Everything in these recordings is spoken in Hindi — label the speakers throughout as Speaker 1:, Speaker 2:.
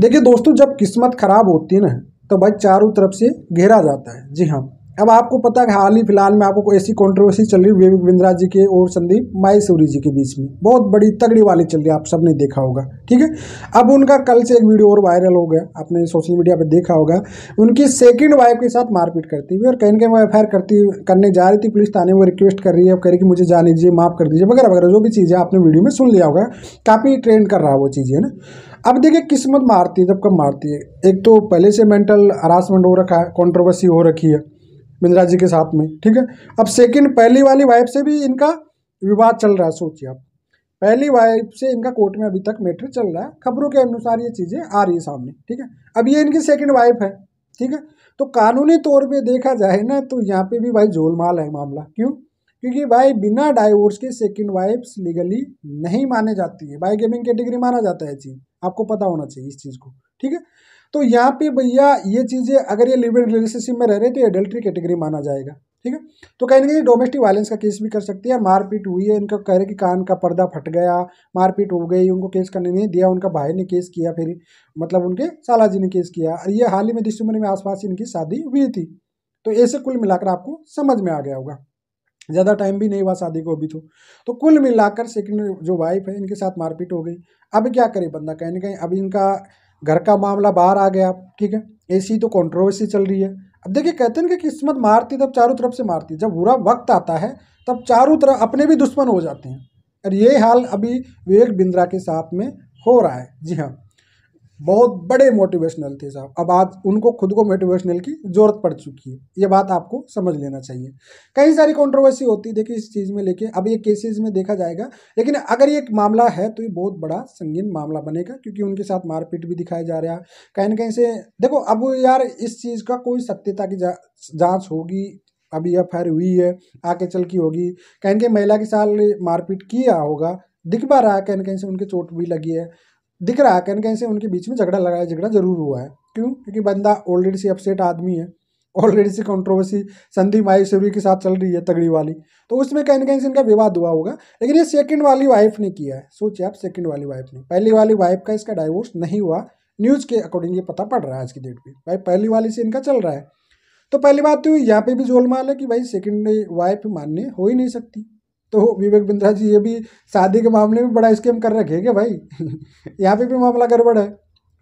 Speaker 1: देखिए दोस्तों जब किस्मत खराब होती है ना तो भाई चारों तरफ से घेरा जाता है जी हाँ अब आपको पता है हाल ही फिलहाल में आपको ऐसी कंट्रोवर्सी चल रही है विवेक बिंद्रा जी के और संदीप माहेश्वरी जी के बीच में बहुत बड़ी तगड़ी वाली चल रही है आप सबने देखा होगा ठीक है अब उनका कल से एक वीडियो और वायरल हो गया आपने सोशल मीडिया पर देखा होगा उनकी सेकंड वाइफ के साथ मारपीट करती हुई और कहीं कहीं वो एफ करती करने जा रही थी पुलिस थाने में रिक्वेस्ट कर रही है अब कह रही कि मुझे जा दीजिए माफ़ कर दीजिए वगैरह वगैरह जो भी चीज़ें आपने वीडियो में सुन लिया होगा काफ़ी ट्रेंड कर रहा है वो चीज़ें ना अब देखिए किस्मत मारती है जब कब मारती है एक तो पहले से मेंटल हरासमेंट हो रखा है कॉन्ट्रोवर्सी हो रखी है बिंद्रा जी के साथ में ठीक है अब सेकंड पहली वाली वाइफ से भी इनका विवाद चल रहा है सोचिए आप पहली वाइफ से इनका कोर्ट में अभी तक मैटर चल रहा है खबरों के अनुसार ये चीज़ें आ रही है सामने ठीक है अब ये इनकी सेकंड वाइफ है ठीक है तो कानूनी तौर पर देखा जाए ना तो यहाँ पे भी भाई झोलमाल है मामला क्यों क्योंकि भाई बिना डाइवोर्स के सेकंड वाइफ्स लीगली नहीं माने जाती है बाई गेमिंग कैटेगरी माना जाता है चीज़ आपको पता होना चाहिए इस चीज़ को ठीक है तो यहाँ पे भैया ये चीज़ें अगर ये लिविड रिलेशनशिप में रह रहे तो ये एडल्ट्री कैटेगरी माना जाएगा ठीक है तो कहीं ना कहीं डोमेस्टिक वायलेंस का केस भी कर सकती है मारपीट हुई है इनका कह रहे कि कान का पर्दा फट गया मारपीट हो गई उनको केस करने नहीं दिया उनका भाई ने केस किया फिर मतलब उनके साला जी ने केस किया और ये हाल ही में जिस उम्र में आसपास इनकी शादी हुई थी तो ऐसे कुल मिलाकर आपको समझ में आ गया होगा ज़्यादा टाइम भी नहीं हुआ शादी को अभी तो तो कुल मिलाकर सेकंड जो वाइफ है इनके साथ मारपीट हो गई अब क्या करे बंदा कहीं ना कहीं अब इनका घर का मामला बाहर आ गया ठीक है ऐसी तो कंट्रोवर्सी चल रही है अब देखिए कहते हैं कि किस्मत मारती तब चारों तरफ से मारती जब बुरा वक्त आता है तब चारों तरफ अपने भी दुश्मन हो जाते हैं और ये हाल अभी विवेक बिंद्रा के साथ में हो रहा है जी हाँ बहुत बड़े मोटिवेशनल थे साहब अब आज उनको खुद को मोटिवेशनल की ज़रूरत पड़ चुकी है ये बात आपको समझ लेना चाहिए कई सारी कंट्रोवर्सी होती है देखिए इस चीज़ में लेके अब ये केसेस में देखा जाएगा लेकिन अगर ये मामला है तो ये बहुत बड़ा संगीन मामला बनेगा क्योंकि उनके साथ मारपीट भी दिखाया जा रहा है कहीं ना कहीं से देखो अब यार इस चीज़ का कोई सत्यता की जाँच होगी अभी एफ आई हुई है आके चल की होगी कहीं कहीं महिला के साथ मारपीट किया होगा दिख पा रहा है कहीं ना कहीं से उनके चोट भी लगी है दिख रहा है कहीं कहीं से उनके बीच में झगड़ा लगाया झगड़ा जरूर हुआ है क्यों क्योंकि बंदा ऑलरेडी से अपसेट आदमी है ऑलरेडी से कंट्रोवर्सी संदीप माहेश्वरी के साथ चल रही है तगड़ी वाली तो उसमें कहीं ना कहीं से इनका विवाद हुआ होगा लेकिन ये सेकंड वाली वाइफ ने किया है सोचिए आप सेकंड वाली वाइफ ने पहली वाली वाइफ का इसका डाइवोर्स नहीं हुआ न्यूज़ के अकॉर्डिंग ये पता पड़ रहा है आज की डेट पर भाई पहली वाली से इनका चल रहा है तो पहली बात तो यहाँ पर भी जोलमाल है कि भाई सेकंड वाइफ मान्य हो ही नहीं सकती तो विवेक बिंद्रा जी ये भी शादी के मामले में बड़ा स्कैम कर रखे क्या भाई यहाँ पे भी मामला गड़बड़ है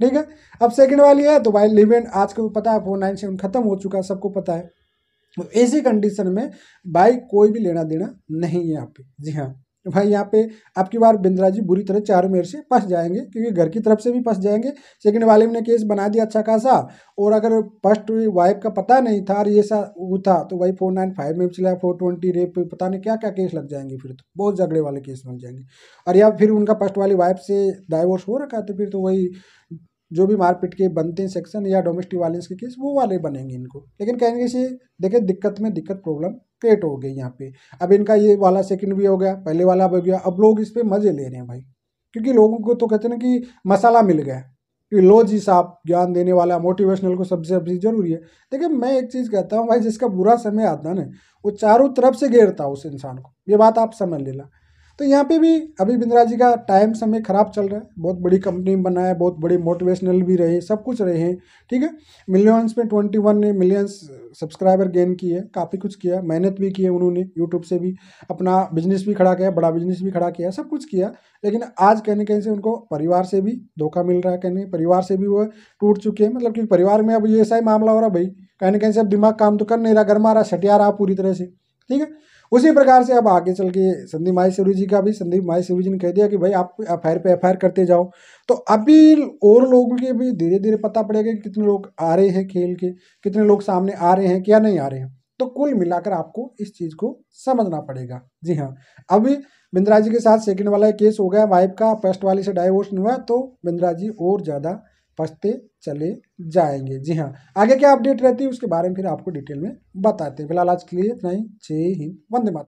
Speaker 1: ठीक है अब सेकंड वाली है तो भाई लिवेंट आज को पता है फोर नाइन सेवन खत्म हो चुका है सबको पता है ऐसी तो कंडीशन में भाई कोई भी लेना देना नहीं है यहाँ पे जी हाँ भाई यहाँ पे आपकी बार बिंद्रा जी बुरी तरह चारों मेर से फंस जाएंगे क्योंकि घर की तरफ से भी फंस जाएंगे सेकंड वाले ने केस बना दिया अच्छा खासा और अगर फर्स्ट वाइफ का पता नहीं था और ये सा वो था तो वही फोर नाइन फाइव में चला फोर ट्वेंटी रेप पता नहीं क्या क्या केस लग जाएंगे फिर तो बहुत झगड़े वाले केस लग जाएंगे और या फिर उनका फर्स्ट वाली वाइफ से डाइवोर्स हो रखा तो फिर तो वही जो भी मारपीट के बनते हैं सेक्शन या डोमेस्टिक वायलेंस के केस वो वाले बनेंगे इनको लेकिन कहेंगे इसे देखिए दिक्कत में दिक्कत प्रॉब्लम क्रिएट हो गई यहाँ पे अब इनका ये वाला सेकंड भी हो गया पहले वाला भी हो गया अब लोग इस पर मज़े ले रहे हैं भाई क्योंकि लोगों को तो कहते हैं कि मसाला मिल गया कि लो जी साहब ज्ञान देने वाला मोटिवेशनल को सबसे सबसे जरूरी है देखिए मैं एक चीज़ कहता हूँ भाई जिसका बुरा समय आता है ना वो चारों तरफ से घेरता उस इंसान को ये बात आप समझ लेना तो यहाँ पे भी अभी बिंद्रा जी का टाइम समय खराब चल रहा है बहुत बड़ी कंपनी बना है बहुत बड़ी मोटिवेशनल भी रहे सब कुछ रहे हैं ठीक है मिलियंस में ट्वेंटी वन ने मिलियंस सब्सक्राइबर गेन किए काफ़ी कुछ किया मेहनत भी किए उन्होंने यूट्यूब से भी अपना बिजनेस भी खड़ा किया बड़ा बिजनेस भी खड़ा किया सब कुछ किया लेकिन आज कहीं कहीं से उनको परिवार से भी धोखा मिल रहा है कहने परिवार से भी वो टूट चुके हैं मतलब कि परिवार में अब ये ऐसा ही मामला हो रहा है भाई कहने कहीं से अब दिमाग काम तो कर नहीं रहा गर्मा रहा सटिया रहा पूरी तरह से ठीक है उसी प्रकार से अब आगे चल के संदीप माहेश्वरी जी का भी संदीप माहेश्वरी जी ने कह दिया कि भाई आप एफ आई पे एफ करते जाओ तो अभी और लोगों के भी धीरे धीरे पता पड़ेगा कि कितने लोग आ रहे हैं खेल के कितने लोग सामने आ रहे हैं क्या नहीं आ रहे हैं तो कुल मिलाकर आपको इस चीज़ को समझना पड़ेगा जी हाँ अभी बिंद्रा जी के साथ सेकंड वाला केस हो गया वाइफ का फर्स्ट वाले से डाइवोर्स नहीं हुआ तो बिंद्रा जी और ज़्यादा फंसते चले जाएंगे जी हाँ आगे क्या अपडेट रहती है उसके बारे में फिर आपको डिटेल में बताते हैं फिलहाल आज के लिए इतना ही जय हिंद वंदे मातरम